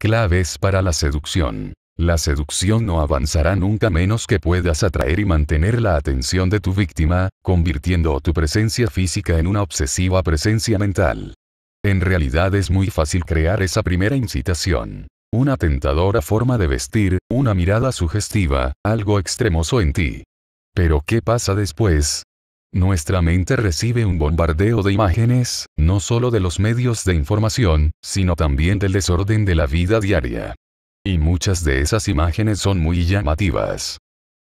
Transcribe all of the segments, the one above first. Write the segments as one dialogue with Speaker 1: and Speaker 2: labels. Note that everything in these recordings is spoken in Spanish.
Speaker 1: claves para la seducción. La seducción no avanzará nunca menos que puedas atraer y mantener la atención de tu víctima, convirtiendo tu presencia física en una obsesiva presencia mental. En realidad es muy fácil crear esa primera incitación. Una tentadora forma de vestir, una mirada sugestiva, algo extremoso en ti. Pero ¿qué pasa después? Nuestra mente recibe un bombardeo de imágenes, no solo de los medios de información, sino también del desorden de la vida diaria. Y muchas de esas imágenes son muy llamativas.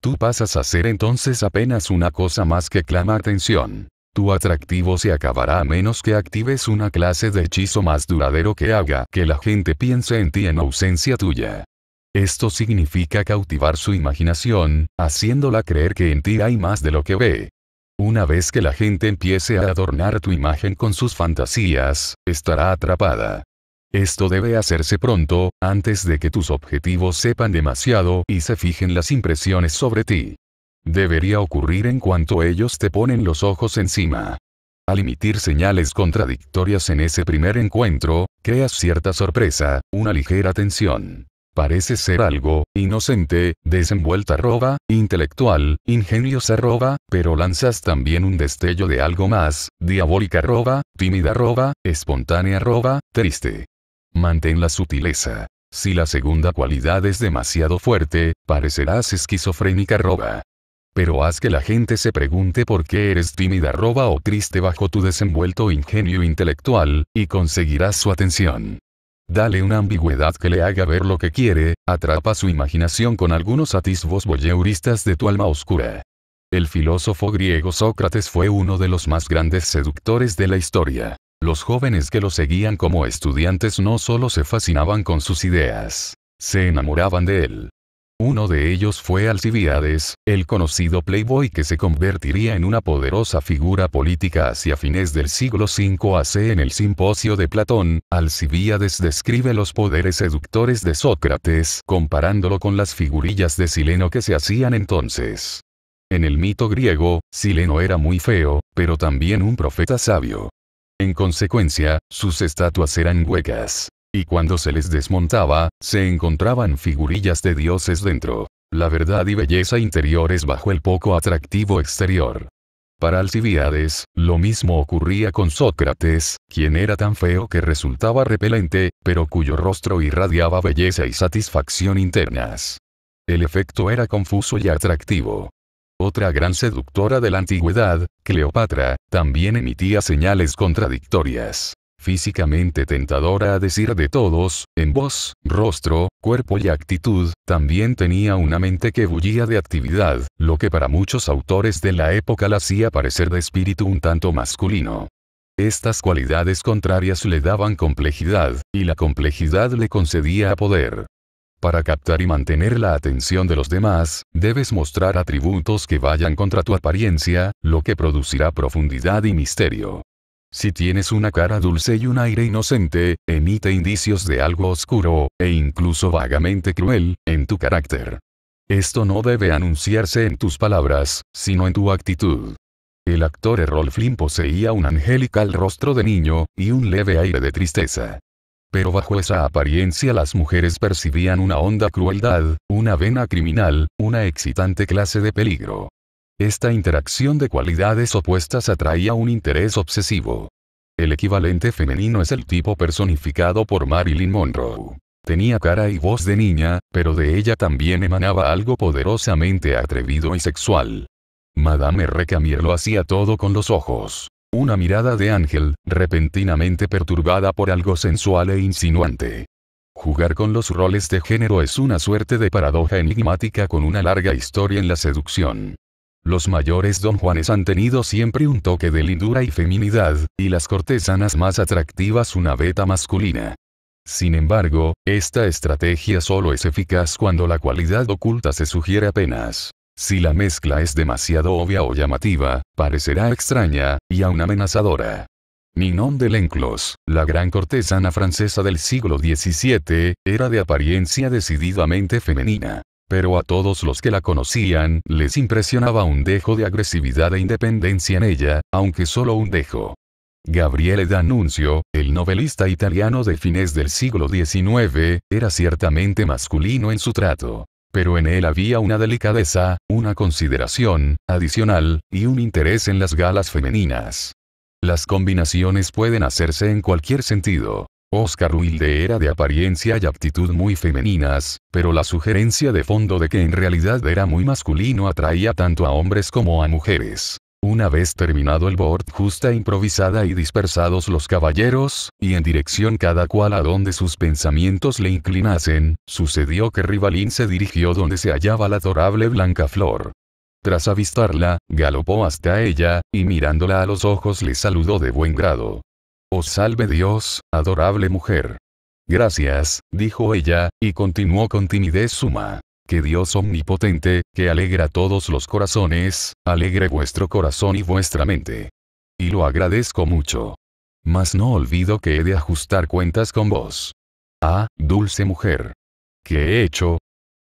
Speaker 1: Tú pasas a ser entonces apenas una cosa más que clama atención. Tu atractivo se acabará a menos que actives una clase de hechizo más duradero que haga que la gente piense en ti en ausencia tuya. Esto significa cautivar su imaginación, haciéndola creer que en ti hay más de lo que ve, una vez que la gente empiece a adornar tu imagen con sus fantasías, estará atrapada. Esto debe hacerse pronto, antes de que tus objetivos sepan demasiado y se fijen las impresiones sobre ti. Debería ocurrir en cuanto ellos te ponen los ojos encima. Al emitir señales contradictorias en ese primer encuentro, creas cierta sorpresa, una ligera tensión. Parece ser algo, inocente, desenvuelta arroba, intelectual, ingeniosa arroba, pero lanzas también un destello de algo más, diabólica arroba, tímida arroba, espontánea arroba, triste. Mantén la sutileza. Si la segunda cualidad es demasiado fuerte, parecerás esquizofrénica arroba. Pero haz que la gente se pregunte por qué eres tímida arroba o triste bajo tu desenvuelto ingenio intelectual, y conseguirás su atención dale una ambigüedad que le haga ver lo que quiere, atrapa su imaginación con algunos atisbos voyeuristas de tu alma oscura. El filósofo griego Sócrates fue uno de los más grandes seductores de la historia. Los jóvenes que lo seguían como estudiantes no solo se fascinaban con sus ideas, se enamoraban de él. Uno de ellos fue Alcibiades, el conocido playboy que se convertiría en una poderosa figura política hacia fines del siglo V AC en el Simposio de Platón. Alcibiades describe los poderes seductores de Sócrates comparándolo con las figurillas de Sileno que se hacían entonces. En el mito griego, Sileno era muy feo, pero también un profeta sabio. En consecuencia, sus estatuas eran huecas y cuando se les desmontaba, se encontraban figurillas de dioses dentro. La verdad y belleza interiores bajo el poco atractivo exterior. Para Alcibiades, lo mismo ocurría con Sócrates, quien era tan feo que resultaba repelente, pero cuyo rostro irradiaba belleza y satisfacción internas. El efecto era confuso y atractivo. Otra gran seductora de la antigüedad, Cleopatra, también emitía señales contradictorias físicamente tentadora a decir de todos, en voz, rostro, cuerpo y actitud, también tenía una mente que bullía de actividad, lo que para muchos autores de la época la hacía parecer de espíritu un tanto masculino. Estas cualidades contrarias le daban complejidad, y la complejidad le concedía poder. Para captar y mantener la atención de los demás, debes mostrar atributos que vayan contra tu apariencia, lo que producirá profundidad y misterio. Si tienes una cara dulce y un aire inocente, emite indicios de algo oscuro, e incluso vagamente cruel, en tu carácter. Esto no debe anunciarse en tus palabras, sino en tu actitud. El actor Errol Flynn poseía un angelical rostro de niño, y un leve aire de tristeza. Pero bajo esa apariencia las mujeres percibían una honda crueldad, una vena criminal, una excitante clase de peligro. Esta interacción de cualidades opuestas atraía un interés obsesivo. El equivalente femenino es el tipo personificado por Marilyn Monroe. Tenía cara y voz de niña, pero de ella también emanaba algo poderosamente atrevido y sexual. Madame Recamier lo hacía todo con los ojos. Una mirada de ángel, repentinamente perturbada por algo sensual e insinuante. Jugar con los roles de género es una suerte de paradoja enigmática con una larga historia en la seducción. Los mayores don Juanes han tenido siempre un toque de lindura y feminidad, y las cortesanas más atractivas una beta masculina. Sin embargo, esta estrategia solo es eficaz cuando la cualidad oculta se sugiere apenas. Si la mezcla es demasiado obvia o llamativa, parecerá extraña, y aún amenazadora. Ninon de Lenclos, la gran cortesana francesa del siglo XVII, era de apariencia decididamente femenina pero a todos los que la conocían les impresionaba un dejo de agresividad e independencia en ella, aunque solo un dejo. Gabriele D'Annunzio, el novelista italiano de fines del siglo XIX, era ciertamente masculino en su trato. Pero en él había una delicadeza, una consideración, adicional, y un interés en las galas femeninas. Las combinaciones pueden hacerse en cualquier sentido. Oscar Wilde era de apariencia y aptitud muy femeninas, pero la sugerencia de fondo de que en realidad era muy masculino atraía tanto a hombres como a mujeres. Una vez terminado el board justa improvisada y dispersados los caballeros, y en dirección cada cual a donde sus pensamientos le inclinasen, sucedió que Rivalín se dirigió donde se hallaba la adorable Blanca Flor. Tras avistarla, galopó hasta ella, y mirándola a los ojos le saludó de buen grado. Os oh, salve Dios, adorable mujer. Gracias, dijo ella, y continuó con timidez suma. Que Dios omnipotente, que alegra todos los corazones, alegre vuestro corazón y vuestra mente. Y lo agradezco mucho. Mas no olvido que he de ajustar cuentas con vos. Ah, dulce mujer. ¿Qué he hecho?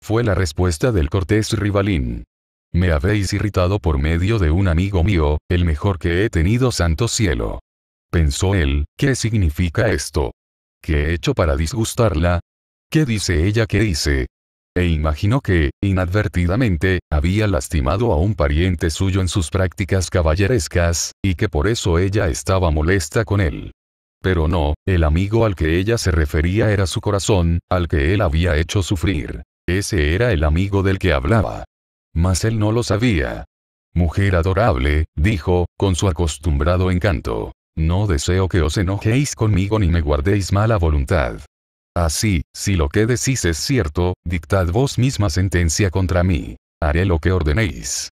Speaker 1: Fue la respuesta del cortés rivalín. Me habéis irritado por medio de un amigo mío, el mejor que he tenido santo cielo pensó él, ¿qué significa esto? ¿Qué he hecho para disgustarla? ¿Qué dice ella que hice? E imaginó que, inadvertidamente, había lastimado a un pariente suyo en sus prácticas caballerescas, y que por eso ella estaba molesta con él. Pero no, el amigo al que ella se refería era su corazón, al que él había hecho sufrir. Ese era el amigo del que hablaba. Mas él no lo sabía. Mujer adorable, dijo, con su acostumbrado encanto. No deseo que os enojéis conmigo ni me guardéis mala voluntad. Así, si lo que decís es cierto, dictad vos misma sentencia contra mí. Haré lo que ordenéis.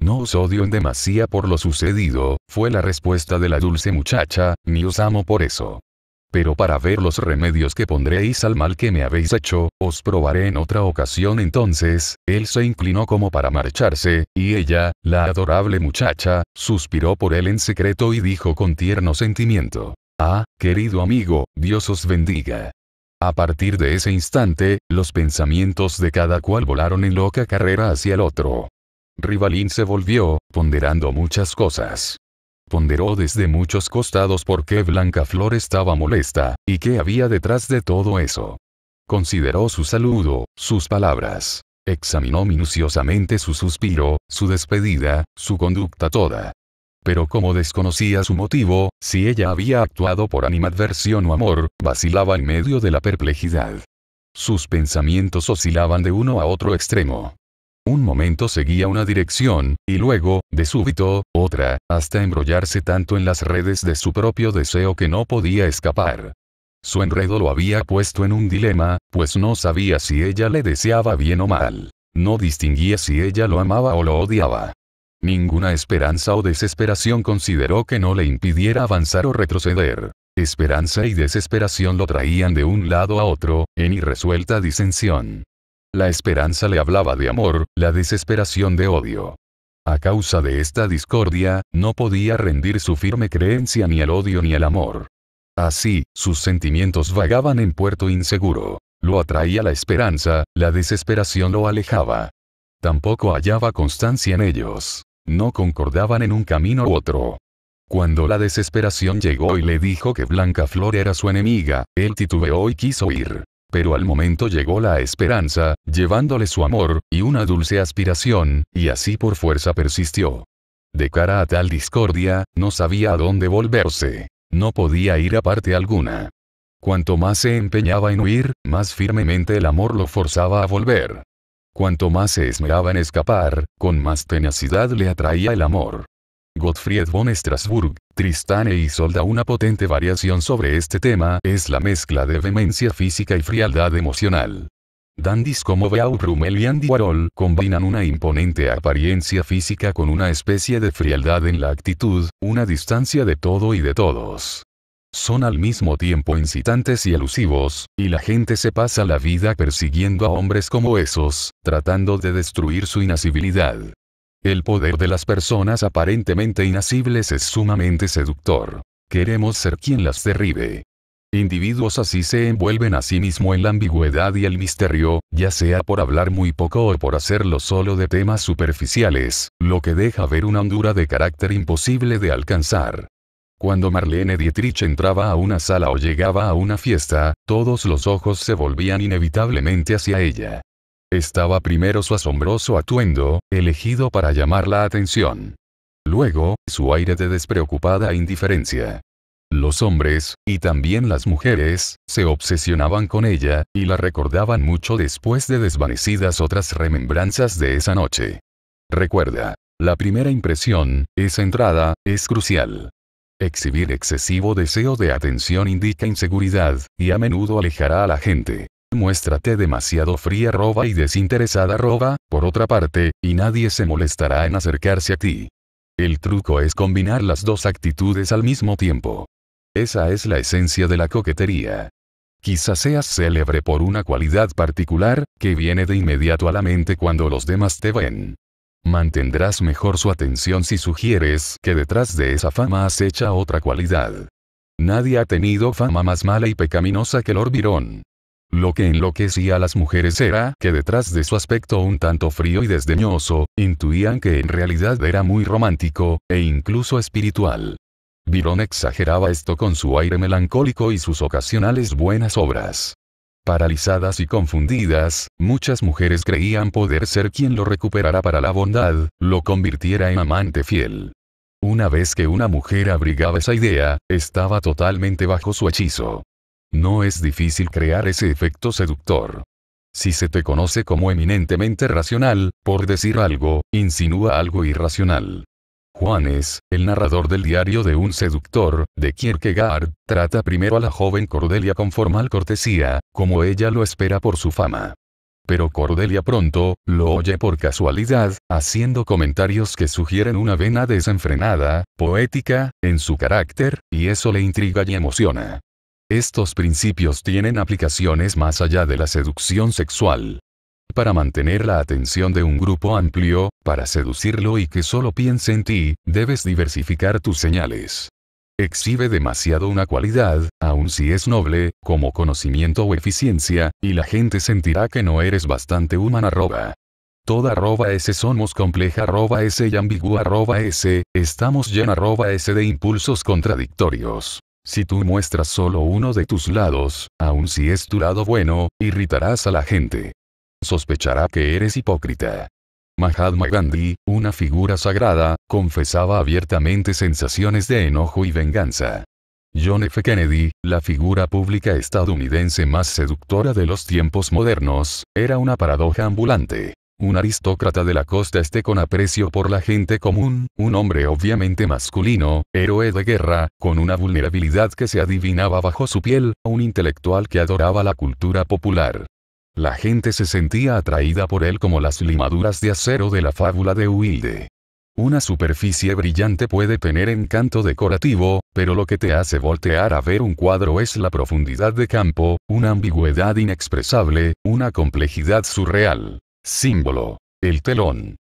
Speaker 1: No os odio en demasía por lo sucedido, fue la respuesta de la dulce muchacha, ni os amo por eso. Pero para ver los remedios que pondréis al mal que me habéis hecho, os probaré en otra ocasión entonces, él se inclinó como para marcharse, y ella, la adorable muchacha, suspiró por él en secreto y dijo con tierno sentimiento, Ah, querido amigo, Dios os bendiga. A partir de ese instante, los pensamientos de cada cual volaron en loca carrera hacia el otro. Rivalín se volvió, ponderando muchas cosas. Ponderó desde muchos costados por qué Blanca Flor estaba molesta, y qué había detrás de todo eso. Consideró su saludo, sus palabras. Examinó minuciosamente su suspiro, su despedida, su conducta toda. Pero como desconocía su motivo, si ella había actuado por animadversión o amor, vacilaba en medio de la perplejidad. Sus pensamientos oscilaban de uno a otro extremo. Un momento seguía una dirección, y luego, de súbito, otra, hasta embrollarse tanto en las redes de su propio deseo que no podía escapar. Su enredo lo había puesto en un dilema, pues no sabía si ella le deseaba bien o mal. No distinguía si ella lo amaba o lo odiaba. Ninguna esperanza o desesperación consideró que no le impidiera avanzar o retroceder. Esperanza y desesperación lo traían de un lado a otro, en irresuelta disensión. La esperanza le hablaba de amor, la desesperación de odio. A causa de esta discordia, no podía rendir su firme creencia ni al odio ni al amor. Así, sus sentimientos vagaban en puerto inseguro. Lo atraía la esperanza, la desesperación lo alejaba. Tampoco hallaba constancia en ellos. No concordaban en un camino u otro. Cuando la desesperación llegó y le dijo que Blanca Flor era su enemiga, él titubeó y quiso ir. Pero al momento llegó la esperanza, llevándole su amor, y una dulce aspiración, y así por fuerza persistió. De cara a tal discordia, no sabía a dónde volverse. No podía ir a parte alguna. Cuanto más se empeñaba en huir, más firmemente el amor lo forzaba a volver. Cuanto más se esmeraba en escapar, con más tenacidad le atraía el amor. Gottfried von Strasburg, Tristane y Isolda una potente variación sobre este tema es la mezcla de vehemencia física y frialdad emocional. Dandys como Beau y Andy Warhol combinan una imponente apariencia física con una especie de frialdad en la actitud, una distancia de todo y de todos. Son al mismo tiempo incitantes y elusivos, y la gente se pasa la vida persiguiendo a hombres como esos, tratando de destruir su inacibilidad. El poder de las personas aparentemente inasibles es sumamente seductor. Queremos ser quien las derribe. Individuos así se envuelven a sí mismo en la ambigüedad y el misterio, ya sea por hablar muy poco o por hacerlo solo de temas superficiales, lo que deja ver una hondura de carácter imposible de alcanzar. Cuando Marlene Dietrich entraba a una sala o llegaba a una fiesta, todos los ojos se volvían inevitablemente hacia ella. Estaba primero su asombroso atuendo, elegido para llamar la atención. Luego, su aire de despreocupada indiferencia. Los hombres, y también las mujeres, se obsesionaban con ella, y la recordaban mucho después de desvanecidas otras remembranzas de esa noche. Recuerda, la primera impresión, esa entrada, es crucial. Exhibir excesivo deseo de atención indica inseguridad, y a menudo alejará a la gente muéstrate demasiado fría roba y desinteresada roba, por otra parte, y nadie se molestará en acercarse a ti. El truco es combinar las dos actitudes al mismo tiempo. Esa es la esencia de la coquetería. Quizás seas célebre por una cualidad particular, que viene de inmediato a la mente cuando los demás te ven. Mantendrás mejor su atención si sugieres que detrás de esa fama acecha otra cualidad. Nadie ha tenido fama más mala y pecaminosa que Lord Byron. Lo que enloquecía a las mujeres era que detrás de su aspecto un tanto frío y desdeñoso, intuían que en realidad era muy romántico, e incluso espiritual. Virón exageraba esto con su aire melancólico y sus ocasionales buenas obras. Paralizadas y confundidas, muchas mujeres creían poder ser quien lo recuperara para la bondad, lo convirtiera en amante fiel. Una vez que una mujer abrigaba esa idea, estaba totalmente bajo su hechizo. No es difícil crear ese efecto seductor. Si se te conoce como eminentemente racional, por decir algo, insinúa algo irracional. Juanes, el narrador del diario de un seductor, de Kierkegaard, trata primero a la joven Cordelia con formal cortesía, como ella lo espera por su fama. Pero Cordelia pronto, lo oye por casualidad, haciendo comentarios que sugieren una vena desenfrenada, poética, en su carácter, y eso le intriga y emociona. Estos principios tienen aplicaciones más allá de la seducción sexual. Para mantener la atención de un grupo amplio, para seducirlo y que solo piense en ti, debes diversificar tus señales. Exhibe demasiado una cualidad, aun si es noble, como conocimiento o eficiencia, y la gente sentirá que no eres bastante humana. arroba. Toda arroba S somos compleja arroba S y ambigua arroba S, estamos llena arroba S de impulsos contradictorios. Si tú muestras solo uno de tus lados, aun si es tu lado bueno, irritarás a la gente. Sospechará que eres hipócrita. Mahatma Gandhi, una figura sagrada, confesaba abiertamente sensaciones de enojo y venganza. John F. Kennedy, la figura pública estadounidense más seductora de los tiempos modernos, era una paradoja ambulante un aristócrata de la costa esté con aprecio por la gente común, un hombre obviamente masculino, héroe de guerra, con una vulnerabilidad que se adivinaba bajo su piel, un intelectual que adoraba la cultura popular. La gente se sentía atraída por él como las limaduras de acero de la fábula de Huilde. Una superficie brillante puede tener encanto decorativo, pero lo que te hace voltear a ver un cuadro es la profundidad de campo, una ambigüedad inexpresable, una complejidad surreal. Símbolo. El telón.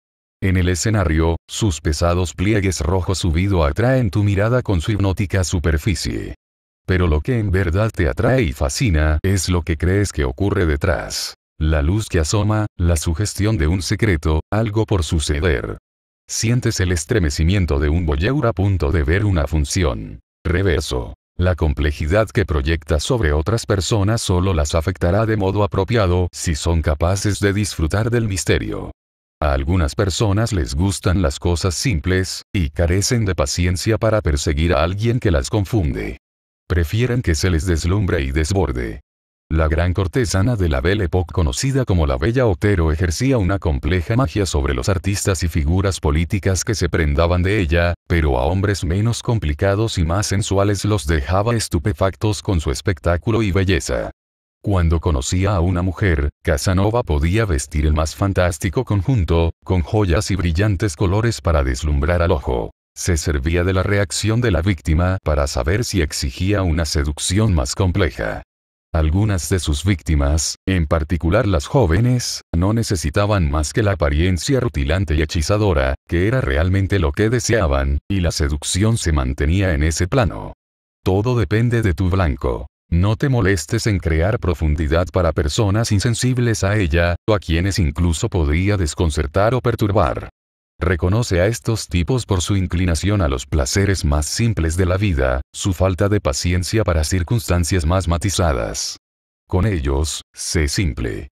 Speaker 1: En el escenario, sus pesados pliegues rojos subido atraen tu mirada con su hipnótica superficie. Pero lo que en verdad te atrae y fascina es lo que crees que ocurre detrás. La luz que asoma, la sugestión de un secreto, algo por suceder. Sientes el estremecimiento de un voyeur a punto de ver una función. Reverso. La complejidad que proyecta sobre otras personas solo las afectará de modo apropiado si son capaces de disfrutar del misterio. A algunas personas les gustan las cosas simples, y carecen de paciencia para perseguir a alguien que las confunde. Prefieren que se les deslumbre y desborde. La gran cortesana de la Belle Époque conocida como la Bella Otero ejercía una compleja magia sobre los artistas y figuras políticas que se prendaban de ella, pero a hombres menos complicados y más sensuales los dejaba estupefactos con su espectáculo y belleza. Cuando conocía a una mujer, Casanova podía vestir el más fantástico conjunto, con joyas y brillantes colores para deslumbrar al ojo. Se servía de la reacción de la víctima para saber si exigía una seducción más compleja. Algunas de sus víctimas, en particular las jóvenes, no necesitaban más que la apariencia rutilante y hechizadora, que era realmente lo que deseaban, y la seducción se mantenía en ese plano. Todo depende de tu blanco. No te molestes en crear profundidad para personas insensibles a ella, o a quienes incluso podría desconcertar o perturbar. Reconoce a estos tipos por su inclinación a los placeres más simples de la vida, su falta de paciencia para circunstancias más matizadas. Con ellos, sé simple.